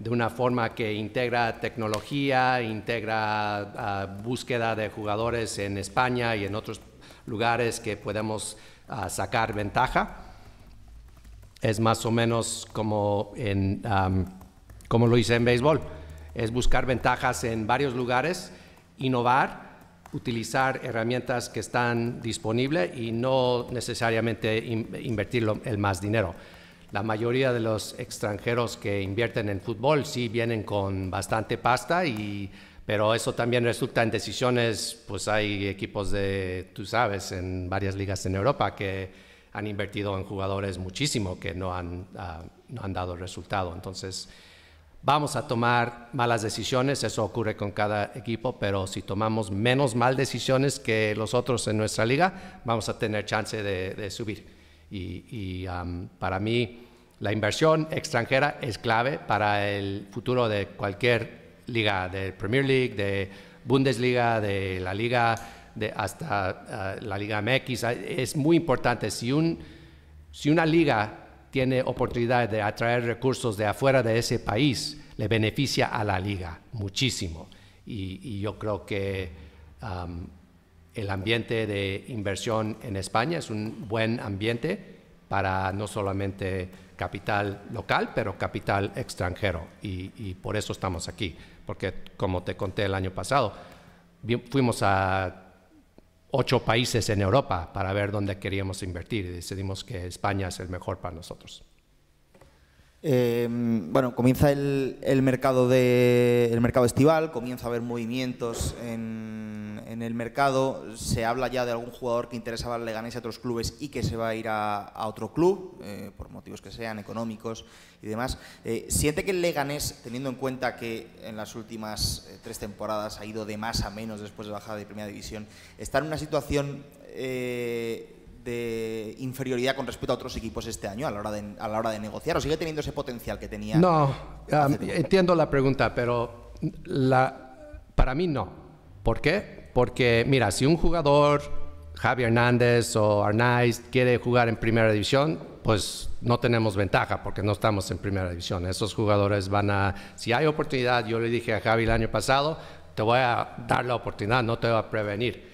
de una forma que integra tecnología, integra ah, búsqueda de jugadores en España y en otros lugares que podemos ah, sacar ventaja. Es más o menos como, en, como lo hice en béisbol. Es buscar ventajas en varios lugares, innovar, utilizar herramientas que están disponibles y no necesariamente invertir el más dinero la mayoría de los extranjeros que invierten en fútbol sí vienen con bastante pasta pero eso también resulta en decisiones, pues hay equipos de, tú sabes, en varias ligas en Europa que han invertido en jugadores muchísimo que no han, ah, no dado resultado. Entonces, vamos a tomar malas decisiones, eso ocurre con cada equipo, pero si tomamos menos malas decisiones que los otros en nuestra liga, vamos a tener chance de subir. Y, para mí la inversión extranjera es clave para el futuro de cualquier liga, de Premier League, de Bundesliga, de la liga, de hasta eh, la Liga MX. Es muy importante si, un, si una liga tiene oportunidad de atraer recursos de afuera de ese país, le beneficia a la liga muchísimo. Y, yo creo que el ambiente de inversión en España es un buen ambiente para no solamente capital local, pero capital extranjero. Y, por eso estamos aquí, porque como te conté el año pasado, fuimos a ocho países en Europa para ver dónde queríamos invertir y decidimos que España es el mejor para nosotros. Em, bueno, comienza el, mercado de, el mercado estival, comienza a haber movimientos en, en el mercado. Se habla ya de algún jugador que interesaba al Leganés a otros clubes y que se va a ir a, otro club, eh, por motivos que sean, económicos y demás. Eh, ¿Siente que el Leganés, teniendo en cuenta que en las últimas eh, tres temporadas ha ido de más a menos después de bajada de Primera División, está en una situación de inferioridad con respecto a otros equipos este año a la hora de, a la hora de negociar? ¿O sigue teniendo ese potencial que tenía? No, entiendo la pregunta, pero la, para mí no. ¿Por qué? Porque, mira, si un jugador, Javi Hernández o Arnaiz, quiere jugar en primera división, pues no tenemos ventaja porque no estamos en primera división. Esos jugadores van a, si hay oportunidad, yo le dije a Javi el año pasado, te voy a dar la oportunidad, no te voy a prevenir.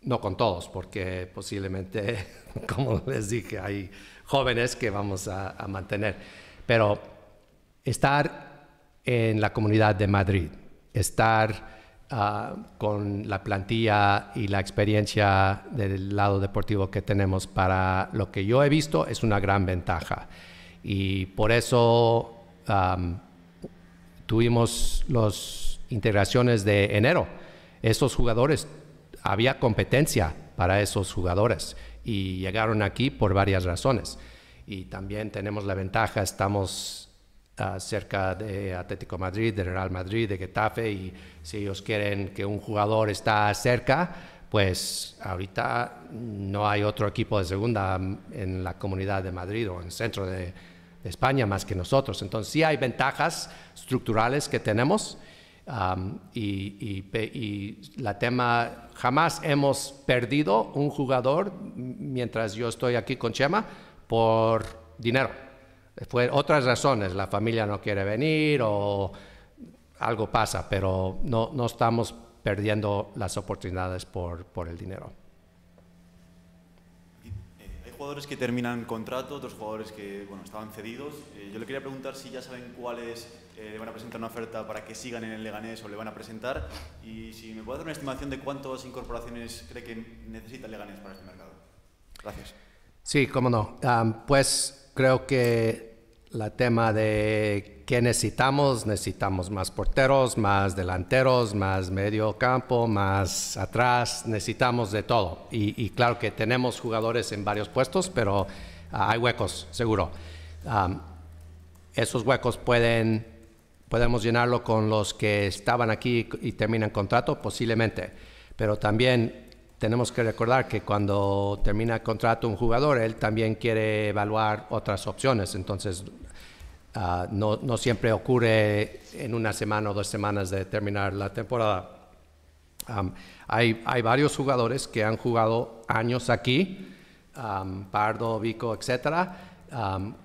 no con todos, porque posiblemente, como les dije, hay jóvenes que vamos a mantener. Pero estar en la comunidad de Madrid, estar ah, con la plantilla y la experiencia del lado deportivo que tenemos para lo que yo he visto es una gran ventaja. Y por eso tuvimos las integraciones de enero. Esos jugadores, había competencia para esos jugadores y llegaron aquí por varias razones. Y también tenemos la ventaja, estamos cerca de Atlético Madrid, de Real Madrid, de Getafe, y si ellos quieren que un jugador está cerca, pues ahorita no hay otro equipo de segunda en la comunidad de Madrid o en el centro de, España más que nosotros. Entonces sí hay ventajas estructurales que tenemos y, y, la tema, jamás hemos perdido un jugador mientras yo estoy aquí con Chema por dinero otras razones, la familia no quiere venir o algo pasa, pero no, no estamos perdiendo las oportunidades por, por el dinero. Eh, hay jugadores que terminan contrato, otros jugadores que bueno, estaban cedidos. Eh, yo le quería preguntar si ya saben cuáles eh, le van a presentar una oferta para que sigan en el Leganés o le van a presentar. Y si me puede dar una estimación de cuántas incorporaciones cree que necesita el Leganés para este mercado. Gracias. Sí, cómo no. Ah, pues creo que la tema de qué necesitamos, necesitamos más porteros, más delanteros, más medio campo, más atrás, necesitamos de todo. Y, claro que tenemos jugadores en varios puestos, pero ah, hay huecos, seguro. esos huecos pueden, podemos llenarlo con los que estaban aquí y terminan contrato, posiblemente. Pero también tenemos que recordar que cuando termina el contrato un jugador, él también quiere evaluar otras opciones. Entonces, ah, no, no, siempre ocurre en una semana o dos semanas de terminar la temporada. hay, hay, varios jugadores que han jugado años aquí, Pardo, Vico, etcétera,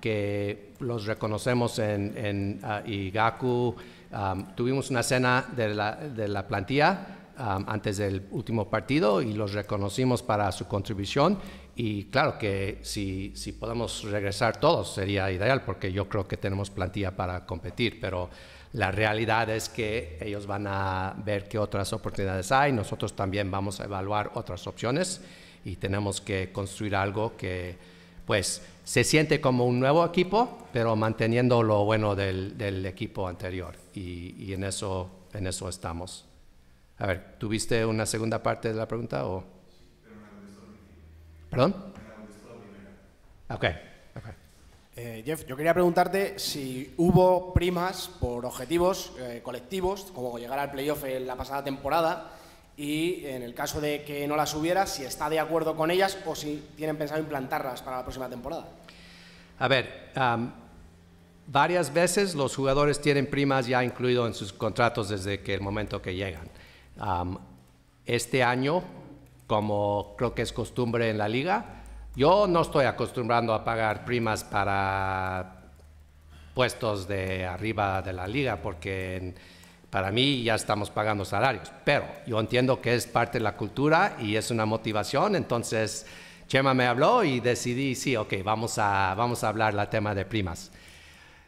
que los reconocemos en, en Igaku. Ah, tuvimos una cena de la, de la plantilla antes del último partido y los reconocimos para su contribución. Y claro que si, si podemos regresar todos sería ideal porque yo creo que tenemos plantilla para competir, pero la realidad es que ellos van a ver qué otras oportunidades hay, nosotros también vamos a evaluar otras opciones y tenemos que construir algo que pues se siente como un nuevo equipo, pero manteniendo lo bueno del, equipo anterior y, y, en, eso, en eso estamos. A ver, ¿tuviste una segunda parte de la pregunta o...? ¿Perdón? Ok, eh, Jeff, yo quería preguntarte si hubo primas por objetivos eh, colectivos, como llegar al playoff en la pasada temporada, y en el caso de que no las hubiera, si está de acuerdo con ellas o si tienen pensado implantarlas para la próxima temporada. A ver, varias veces los jugadores tienen primas ya incluido en sus contratos desde que el momento que llegan este año, como creo que es costumbre en la liga, yo no estoy acostumbrando a pagar primas para puestos de arriba de la liga, porque para mí ya estamos pagando salarios. Pero yo entiendo que es parte de la cultura y es una motivación, entonces Chema me habló y decidí, sí, ok, vamos a, vamos a hablar la tema de primas.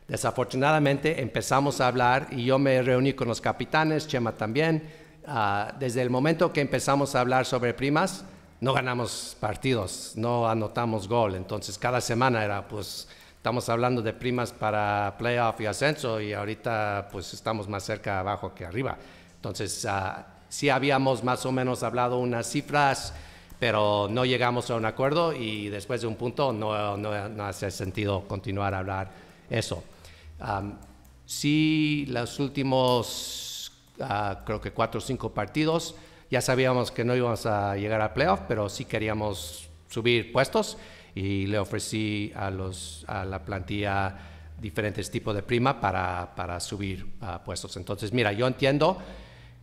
Desafortunadamente empezamos a hablar y yo me reuní con los capitanes, Chema también, Ah, desde el momento que empezamos a hablar sobre primas, no ganamos partidos, no anotamos gol. Entonces cada semana era, pues, estamos hablando de primas para playoff y ascenso y ahorita pues estamos más cerca abajo que arriba. Entonces si ah, sí habíamos más o menos hablado unas cifras, pero no llegamos a un acuerdo y después de un punto no, no, no hace sentido continuar a hablar eso. si sí, los últimos creo que cuatro o cinco partidos. Ya sabíamos que no íbamos a llegar a playoff, pero sí queríamos subir puestos y le ofrecí a, los, a la plantilla diferentes tipos de prima para, para subir a ah, puestos. Entonces, mira, yo entiendo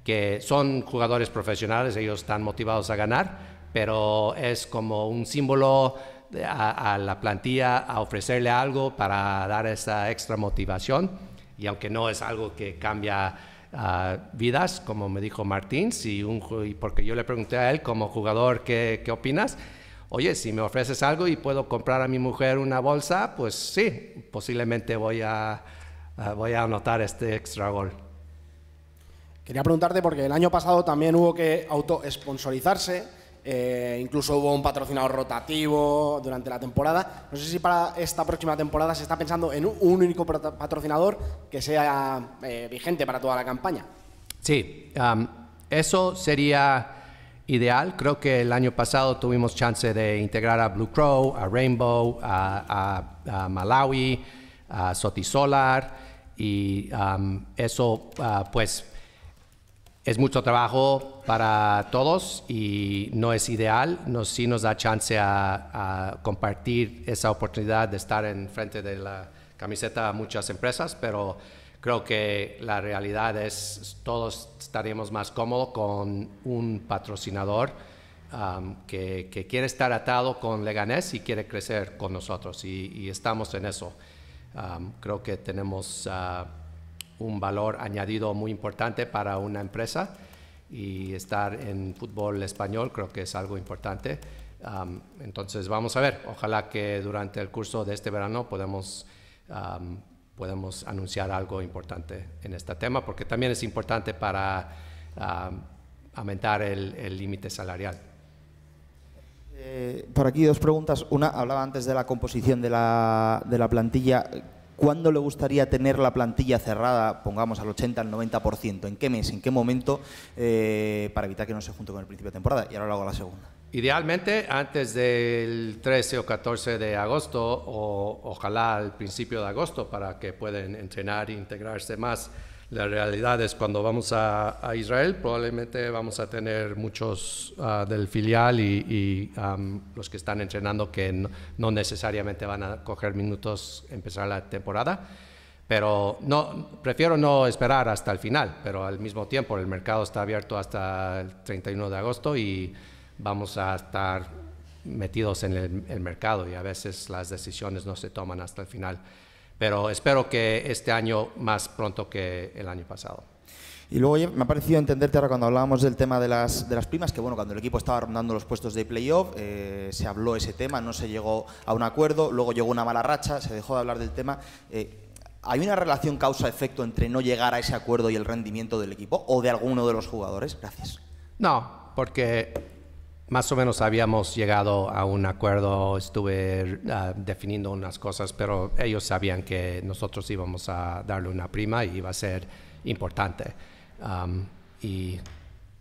que son jugadores profesionales, ellos están motivados a ganar, pero es como un símbolo a, a, la plantilla a ofrecerle algo para dar esa extra motivación. Y aunque no es algo que cambia vidas, como me dijo Martín, y porque yo le pregunté a él como jugador, ¿qué, opinas? Oye, si me ofreces algo y puedo comprar a mi mujer una bolsa, pues sí, posiblemente voy a, voy a anotar este extra gol. Quería preguntarte porque el año pasado también hubo que autoesponsorizarse eh, incluso hubo un patrocinador rotativo durante la temporada. No sé si para esta próxima temporada se está pensando en un, único patrocinador que sea eh, vigente para toda la campaña. Sí, eso sería ideal. Creo que el año pasado tuvimos chance de integrar a Blue Crow, a Rainbow, a, Malawi, a Sotisolar y eso ah, pues es mucho trabajo para todos y no es ideal, no sí nos da chance a, compartir esa oportunidad de estar en frente de la camiseta a muchas empresas, pero creo que la realidad es todos estaríamos más cómodos con un patrocinador um, que, quiere estar atado con Leganés y quiere crecer con nosotros y, estamos en eso. Um, creo que tenemos uh, un valor añadido muy importante para una empresa y estar en fútbol español creo que es algo importante. entonces vamos a ver, ojalá que durante el curso de este verano podamos, podemos anunciar algo importante en este tema, porque también es importante para aumentar el límite salarial. Eh, por aquí dos preguntas. Una, hablaba antes de la composición de la, de la plantilla. ¿Cuándo le gustaría tener la plantilla cerrada, pongamos al 80, al 90%? ¿En qué mes, en qué momento, eh, para evitar que no se junte con el principio de temporada? Y ahora lo hago la segunda. Idealmente antes del 13 o 14 de agosto, o ojalá al principio de agosto, para que puedan entrenar e integrarse más. La realidad es cuando vamos a, Israel probablemente vamos a tener muchos ah, del filial y, los que están entrenando que no, necesariamente van a coger minutos empezar la temporada. Pero no, prefiero no esperar hasta el final, pero al mismo tiempo el mercado está abierto hasta el 31 de agosto y vamos a estar metidos en el mercado y a veces las decisiones no se toman hasta el final pero espero que este año más pronto que el año pasado. Y luego me ha parecido entenderte ahora cuando hablábamos del tema de las, de las primas, que bueno, cuando el equipo estaba rondando los puestos de playoff, eh, se habló ese tema, no se llegó a un acuerdo, luego llegó una mala racha, se dejó de hablar del tema. Eh, ¿Hay una relación causa-efecto entre no llegar a ese acuerdo y el rendimiento del equipo o de alguno de los jugadores? Gracias. No, porque más o menos habíamos llegado a un acuerdo, estuve ah, definiendo unas cosas, pero ellos sabían que nosotros íbamos a darle una prima y iba a ser importante. y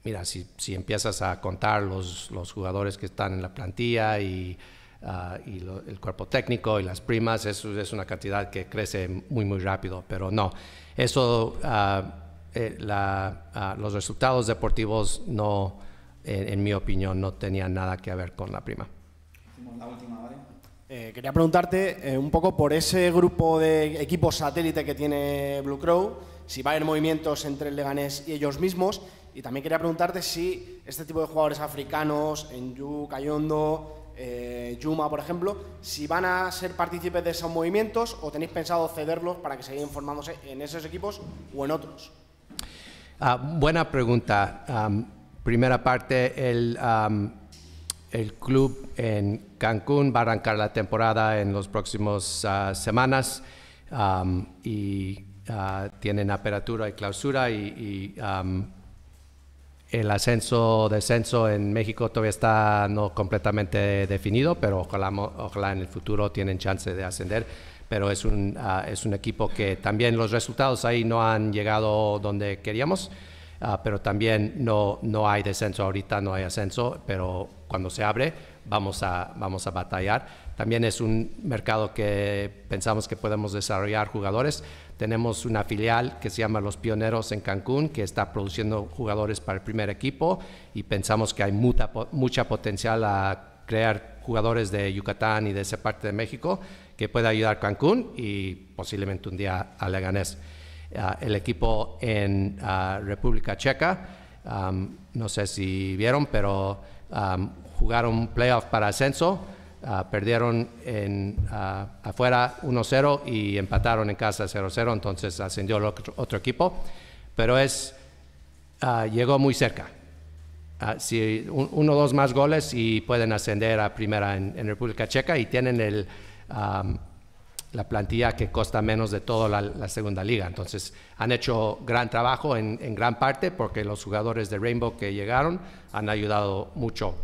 mira, si, si, empiezas a contar los, los, jugadores que están en la plantilla y, ah, el cuerpo técnico y las primas, eso es una cantidad que crece muy, muy rápido, pero no, eso, ah, eh, los resultados deportivos no en, mi opinión, no tenía nada que ver con la prima. Eh, quería preguntarte eh, un poco por ese grupo de equipos satélite que tiene Blue Crow, si va a haber movimientos entre el Leganés y ellos mismos, y también quería preguntarte si este tipo de jugadores africanos, en Cayondo, eh, Yuma, por ejemplo, si van a ser partícipes de esos movimientos o tenéis pensado cederlos para que sigan formándose en esos equipos o en otros. Ah, buena pregunta primera parte, el, um, el club en Cancún va a arrancar la temporada en las próximas uh, semanas um, y uh, tienen apertura y clausura y, um, el ascenso descenso en México todavía está no completamente definido, pero ojalá, ojalá en el futuro tienen chance de ascender. Pero es un, uh, es un equipo que también los resultados ahí no han llegado donde queríamos. Ah, pero también no, no hay descenso, ahorita no hay ascenso, pero cuando se abre vamos a, vamos a batallar. También es un mercado que pensamos que podemos desarrollar jugadores. Tenemos una filial que se llama Los Pioneros en Cancún, que está produciendo jugadores para el primer equipo y pensamos que hay mucha, mucha potencial a crear jugadores de Yucatán y de esa parte de México que pueda ayudar a Cancún y posiblemente un día a Leganés. Uh, el equipo en uh, República Checa. Um, no sé si vieron, pero um, jugaron playoff para ascenso. Uh, perdieron en, afuera 1-0 y empataron en casa 0-0, entonces ascendió el otro, equipo, pero es, llegó muy cerca. así uno o dos más goles y pueden ascender a primera en, República Checa y tienen el, um, la plantilla que costa menos de toda la, segunda liga. Entonces, han hecho gran trabajo en, gran parte porque los jugadores de Rainbow que llegaron han ayudado mucho.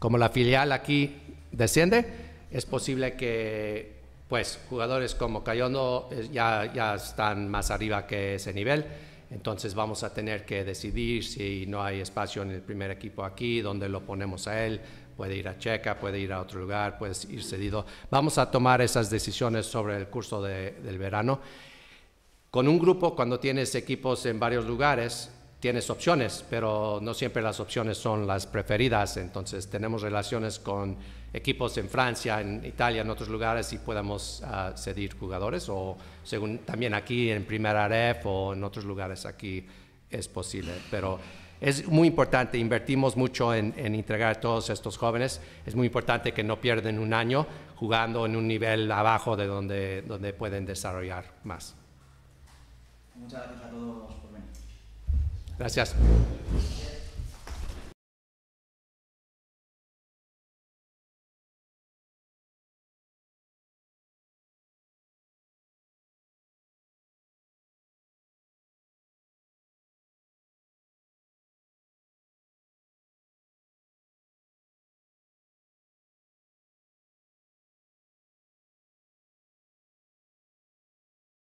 como la filial aquí desciende, es posible que pues jugadores como Cayondo eh, ya, ya están más arriba que ese nivel. Entonces vamos a tener que decidir si no hay espacio en el primer equipo aquí, dónde lo ponemos a él, puede ir a Checa, puede ir a otro lugar, puede ir cedido. Vamos a tomar esas decisiones sobre el curso del verano. Con un grupo, cuando tienes equipos en varios lugares, tienes opciones, pero no siempre las opciones son las preferidas. Entonces tenemos relaciones con equipos en Francia, en Italia, en otros lugares y podamos ah, cedir jugadores o según también aquí en Primera Ref o en otros lugares aquí es posible. Pero es muy importante, invertimos mucho en, entregar a todos estos jóvenes, es muy importante que no pierden un año jugando en un nivel abajo de donde, donde pueden desarrollar más. Muchas gracias a todos por venir. Gracias.